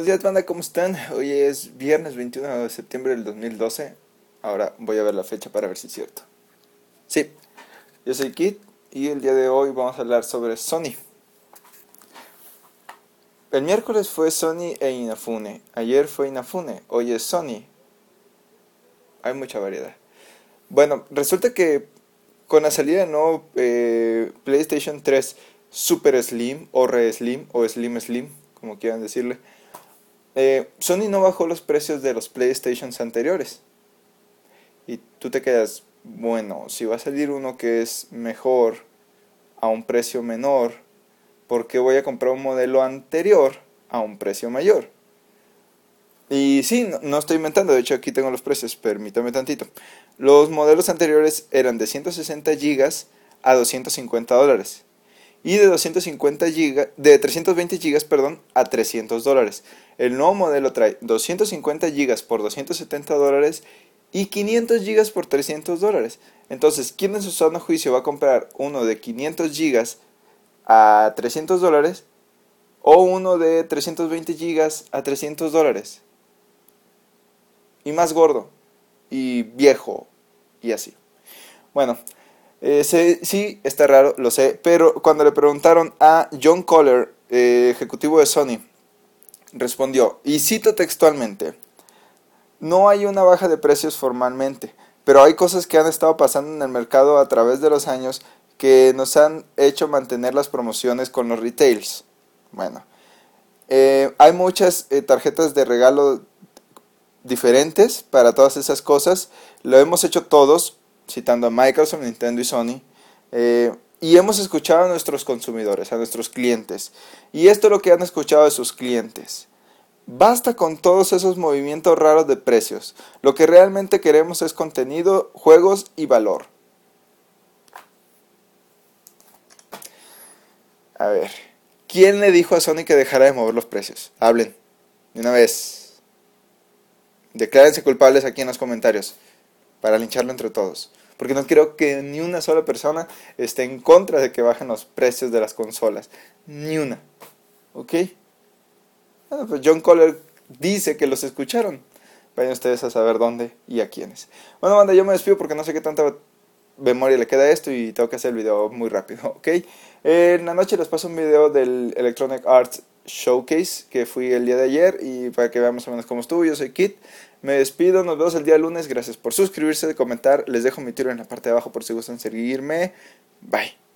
Buenos días, banda, ¿cómo están? Hoy es viernes 21 de septiembre del 2012. Ahora voy a ver la fecha para ver si es cierto. Sí, yo soy Kit y el día de hoy vamos a hablar sobre Sony. El miércoles fue Sony e Inafune. Ayer fue Inafune. Hoy es Sony. Hay mucha variedad. Bueno, resulta que con la salida de nuevo eh, PlayStation 3 Super Slim o Re Slim o Slim Slim, como quieran decirle eh, Sony no bajó los precios de los PlayStations anteriores. Y tú te quedas, bueno, si va a salir uno que es mejor a un precio menor, ¿por qué voy a comprar un modelo anterior a un precio mayor? Y sí, no, estoy inventando, de hecho aquí tengo los precios, permítame tantito. Los modelos anteriores eran de 160 GB a 250 dólares y de, 250 de 320 GB perdón, a 300 dólares. El nuevo modelo trae 250 GB por 270 dólares y 500 GB por 300 dólares. Entonces, ¿quién en su sano juicio va a comprar uno de 500 GB a 300 dólares o uno de 320 GB a 300 dólares? Y más gordo, y viejo, y así. Bueno, eh, sí, está raro, lo sé, pero cuando le preguntaron a John Coller, eh, ejecutivo de Sony, respondió, y cito textualmente, no hay una baja de precios formalmente, pero hay cosas que han estado pasando en el mercado a través de los años que nos han hecho mantener las promociones con los retails. Bueno, eh, hay muchas eh, tarjetas de regalo diferentes para todas esas cosas. Lo hemos hecho todos, citando a Microsoft, Nintendo y Sony. Eh, y hemos escuchado a nuestros consumidores, a nuestros clientes. Y esto es lo que han escuchado de sus clientes. Basta con todos esos movimientos raros de precios. Lo que realmente queremos es contenido, juegos y valor. A ver, ¿quién le dijo a Sony que dejara de mover los precios? Hablen, de una vez. Declárense culpables aquí en los comentarios para lincharlo entre todos. Porque no quiero que ni una sola persona esté en contra de que bajen los precios de las consolas. Ni una. ¿Ok? Ah, pues John Coller dice que los escucharon. Vayan ustedes a saber dónde y a quiénes. Bueno, banda, yo me despido porque no sé qué tanta memoria le queda esto y tengo que hacer el video muy rápido, ¿ok? En la noche les paso un video del Electronic Arts Showcase, que fui el día de ayer, y para que veamos más o menos cómo estuvo, yo soy Kit. Me despido, nos vemos el día lunes. Gracias por suscribirse, comentar. Les dejo mi tiro en la parte de abajo por si gustan seguirme. Bye.